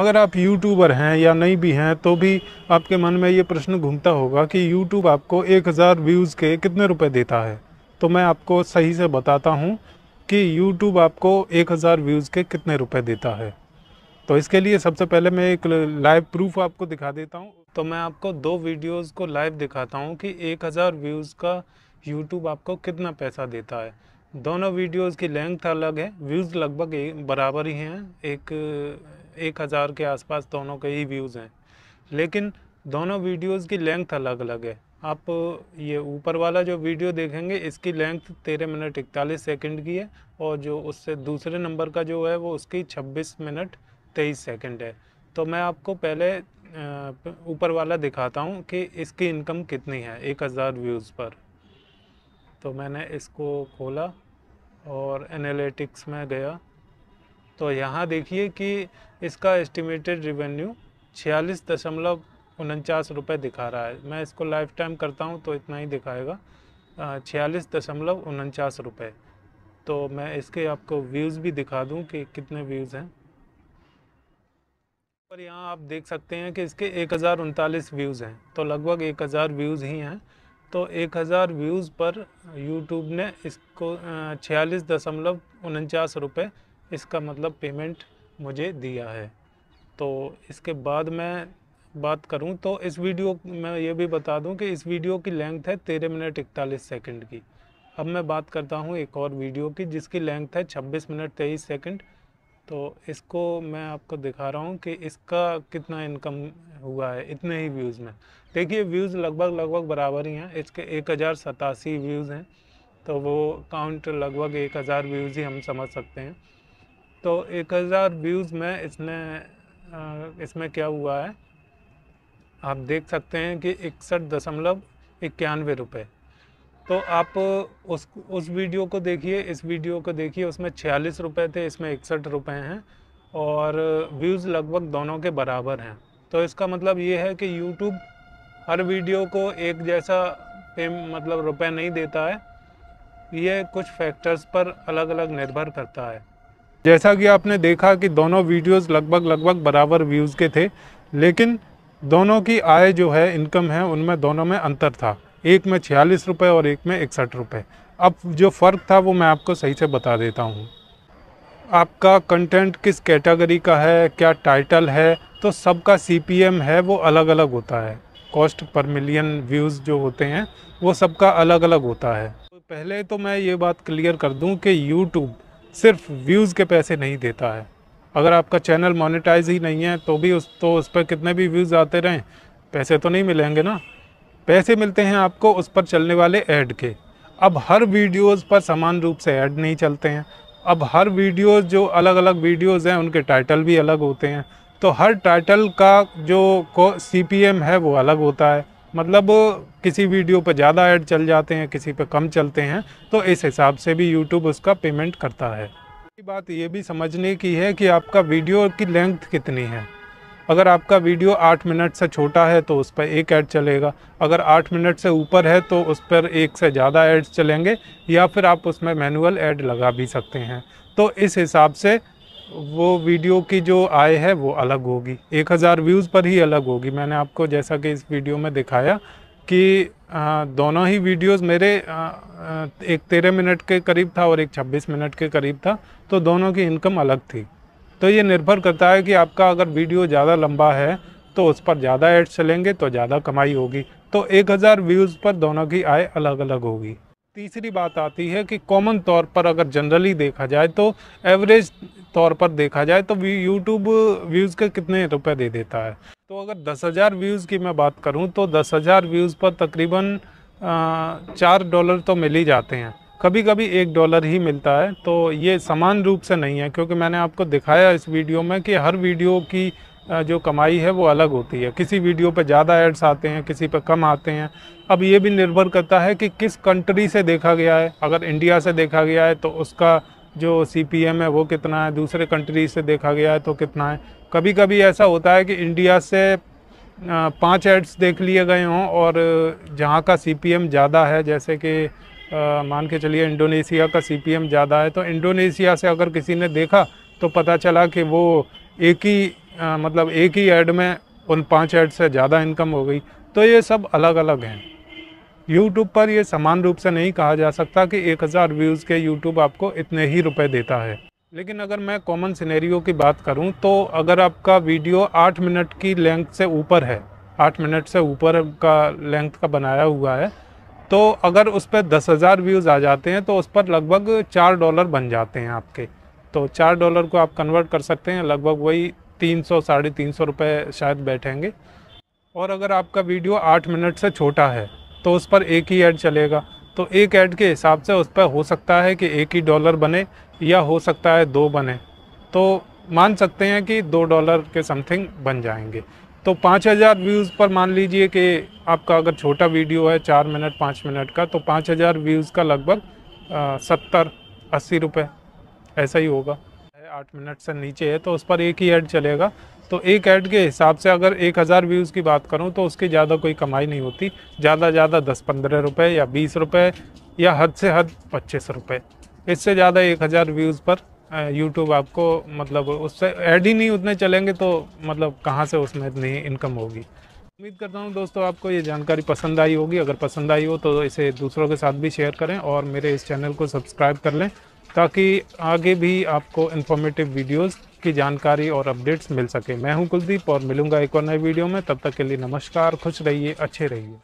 अगर आप यूट्यूबर हैं या नहीं भी हैं तो भी आपके मन में ये प्रश्न घूमता होगा कि यूट्यूब आपको एक हज़ार व्यूज़ के कितने रुपए देता है तो मैं आपको सही से बताता हूँ कि यूट्यूब आपको एक हज़ार व्यूज़ के कितने रुपए देता है तो इसके लिए सबसे पहले मैं एक लाइव प्रूफ आपको दिखा देता हूँ तो मैं आपको दो वीडियोज़ को लाइव दिखाता हूँ कि एक हज़ार व्यूज़ का यूट्यूब आपको कितना पैसा देता है दोनों वीडियोज़ की लेंथ अलग है व्यूज़ लगभग बराबर ही हैं एक एक हज़ार के आसपास दोनों के ही व्यूज़ हैं लेकिन दोनों वीडियोस की लेंथ अलग अलग है आप ये ऊपर वाला जो वीडियो देखेंगे इसकी लेंथ तेरह मिनट इकतालीस सेकंड की है और जो उससे दूसरे नंबर का जो है वो उसकी छब्बीस मिनट तेईस सेकंड है तो मैं आपको पहले ऊपर वाला दिखाता हूँ कि इसकी इनकम कितनी है एक हज़ार व्यूज़ पर तो मैंने इसको खोला और एनालिटिक्स में गया तो यहाँ देखिए कि इसका एस्टिमेटेड रिवेन्यू छियालीस दशमलव उनचास रुपये दिखा रहा है मैं इसको लाइफ टाइम करता हूँ तो इतना ही दिखाएगा छियालीस दशमलव उनचास रुपये तो मैं इसके आपको व्यूज़ भी दिखा दूँ कि कितने व्यूज़ हैं पर यहाँ आप देख सकते हैं कि इसके एक हज़ार उनतालीस व्यूज़ हैं तो लगभग एक हज़ार व्यूज़ ही हैं तो एक हज़ार व्यूज़ पर यूट्यूब ने इसको छियालीस दशमलव उनचास रुपये इसका मतलब पेमेंट मुझे दिया है तो इसके बाद मैं बात करूं तो इस वीडियो मैं ये भी बता दूं कि इस वीडियो की लेंथ है तेरह मिनट इकतालीस सेकंड की अब मैं बात करता हूं एक और वीडियो की जिसकी लेंथ है छब्बीस मिनट तेईस सेकंड तो इसको मैं आपको दिखा रहा हूँ कि इसका कितना इनकम हुआ है इतने ही व्यूज़ में देखिए व्यूज़ लगभग लगभग बराबर ही हैं इसके एक हज़ार सतासी व्यूज़ हैं तो वो काउंट लगभग एक हज़ार व्यूज़ ही हम समझ सकते हैं तो 1000 व्यूज़ में इसने इसमें क्या हुआ है आप देख सकते हैं कि इकसठ दशमलव इक्यानवे रुपये तो आप उस उस वीडियो को देखिए इस वीडियो को देखिए उसमें छियालीस रुपये थे इसमें इकसठ रुपये हैं और व्यूज़ लगभग दोनों के बराबर हैं तो इसका मतलब ये है कि यूट्यूब हर वीडियो को एक जैसा पे मतलब रुपये नहीं देता है ये कुछ फैक्टर्स पर अलग अलग निर्भर करता है जैसा कि आपने देखा कि दोनों वीडियोस लगभग लगभग बराबर व्यूज़ के थे लेकिन दोनों की आय जो है इनकम है उनमें दोनों में अंतर था एक में छियालीस रुपये और एक में इकसठ रुपये अब जो फ़र्क था वो मैं आपको सही से बता देता हूँ आपका कंटेंट किस कैटेगरी का है क्या टाइटल है तो सबका सी है वो अलग अलग होता है कॉस्ट पर मिलियन व्यूज़ जो होते हैं वो सबका अलग अलग होता है पहले तो मैं ये बात क्लियर कर दूं कि यूट्यूब सिर्फ व्यूज़ के पैसे नहीं देता है अगर आपका चैनल मोनेटाइज ही नहीं है तो भी उस तो उस पर कितने भी व्यूज़ आते रहें पैसे तो नहीं मिलेंगे ना पैसे मिलते हैं आपको उस पर चलने वाले ऐड के अब हर वीडियोस पर समान रूप से ऐड नहीं चलते हैं अब हर वीडियोस जो अलग अलग वीडियोस हैं उनके टाइटल भी अलग होते हैं तो हर टाइटल का जो सी है वो अलग होता है मतलब किसी वीडियो पर ज़्यादा ऐड चल जाते हैं किसी पर कम चलते हैं तो इस हिसाब से भी यूट्यूब उसका पेमेंट करता है बात ये भी समझने की है कि आपका वीडियो की लेंथ कितनी है अगर आपका वीडियो आठ मिनट से छोटा है तो उस पर एक ऐड चलेगा अगर आठ मिनट से ऊपर है तो उस पर एक से ज़्यादा एड्स चलेंगे या फिर आप उसमें मैनुअल ऐड लगा भी सकते हैं तो इस हिसाब से वो वीडियो की जो आय है वो अलग होगी एक हज़ार व्यूज़ पर ही अलग होगी मैंने आपको जैसा कि इस वीडियो में दिखाया कि दोनों ही वीडियोस मेरे एक तेरह मिनट के करीब था और एक छब्बीस मिनट के करीब था तो दोनों की इनकम अलग थी तो ये निर्भर करता है कि आपका अगर वीडियो ज़्यादा लंबा है तो उस पर ज़्यादा एड्स चलेंगे तो ज़्यादा कमाई होगी तो एक हज़ार व्यूज़ पर दोनों की आय अलग अलग होगी तीसरी बात आती है कि कॉमन तौर पर अगर जनरली देखा जाए तो एवरेज तौर पर देखा जाए तो यूट्यूब व्यूज़ के कितने रुपए दे देता है तो अगर दस हज़ार व्यूज़ की मैं बात करूं तो दस हज़ार व्यूज़ पर तकरीबन चार डॉलर तो मिल ही जाते हैं कभी कभी एक डॉलर ही मिलता है तो ये समान रूप से नहीं है क्योंकि मैंने आपको दिखाया इस वीडियो में कि हर वीडियो की जो कमाई है वो अलग होती है किसी वीडियो पर ज़्यादा एड्स आते हैं किसी पर कम आते हैं अब ये भी निर्भर करता है कि किस कंट्री से देखा गया है अगर इंडिया से देखा गया है तो उसका जो सी है वो कितना है दूसरे कंट्री से देखा गया है तो कितना है कभी कभी ऐसा होता है कि इंडिया से पाँच एड्स देख लिए गए हों और जहाँ का सी ज़्यादा है जैसे कि मान के चलिए इंडोनेशिया का सी ज़्यादा है तो इंडोनेशिया से अगर किसी ने देखा तो पता चला कि वो एक ही आ, मतलब एक ही ऐड में उन पांच ऐड से ज़्यादा इनकम हो गई तो ये सब अलग अलग हैं यूट्यूब पर ये समान रूप से नहीं कहा जा सकता कि एक हज़ार व्यूज़ के यूट्यूब आपको इतने ही रुपए देता है लेकिन अगर मैं कॉमन सिनेरियो की बात करूं तो अगर आपका वीडियो आठ मिनट की लेंथ से ऊपर है आठ मिनट से ऊपर का लेंथ का बनाया हुआ है तो अगर उस पर दस हज़ार व्यूज़ आ जाते हैं तो उस पर लगभग चार डॉलर बन जाते हैं आपके तो चार डॉलर को आप कन्वर्ट कर सकते हैं लगभग वही तीन सौ साढ़े तीन सौ रुपये शायद बैठेंगे और अगर आपका वीडियो आठ मिनट से छोटा है तो उस पर एक ही ऐड चलेगा तो एक ऐड के हिसाब से उस पर हो सकता है कि एक ही डॉलर बने या हो सकता है दो बने तो मान सकते हैं कि दो डॉलर के समथिंग बन जाएंगे तो पाँच हज़ार व्यूज़ पर मान लीजिए कि आपका अगर छोटा वीडियो है चार मिनट पाँच मिनट का तो पाँच हज़ार व्यूज़ का लगभग सत्तर अस्सी रुपये ऐसा ही होगा आठ मिनट से नीचे है तो उस पर एक ही ऐड चलेगा तो एक ऐड के हिसाब से अगर एक हज़ार व्यूज़ की बात करूं तो उसकी ज़्यादा कोई कमाई नहीं होती ज़्यादा ज़्यादा दस पंद्रह रुपये या बीस रुपये या हद से हद पच्चीस रुपये इससे ज़्यादा एक हज़ार व्यूज़ पर यूट्यूब आपको मतलब उससे ऐड ही नहीं उतने चलेंगे तो मतलब कहाँ से उसमें इतनी इनकम होगी उम्मीद करता हूँ दोस्तों आपको ये जानकारी पसंद आई होगी अगर पसंद आई हो तो इसे दूसरों के साथ भी शेयर करें और मेरे इस चैनल को सब्सक्राइब कर लें ताकि आगे भी आपको इन्फॉर्मेटिव वीडियोस की जानकारी और अपडेट्स मिल सके मैं हूं कुलदीप और मिलूंगा एक और नए वीडियो में तब तक के लिए नमस्कार खुश रहिए अच्छे रहिए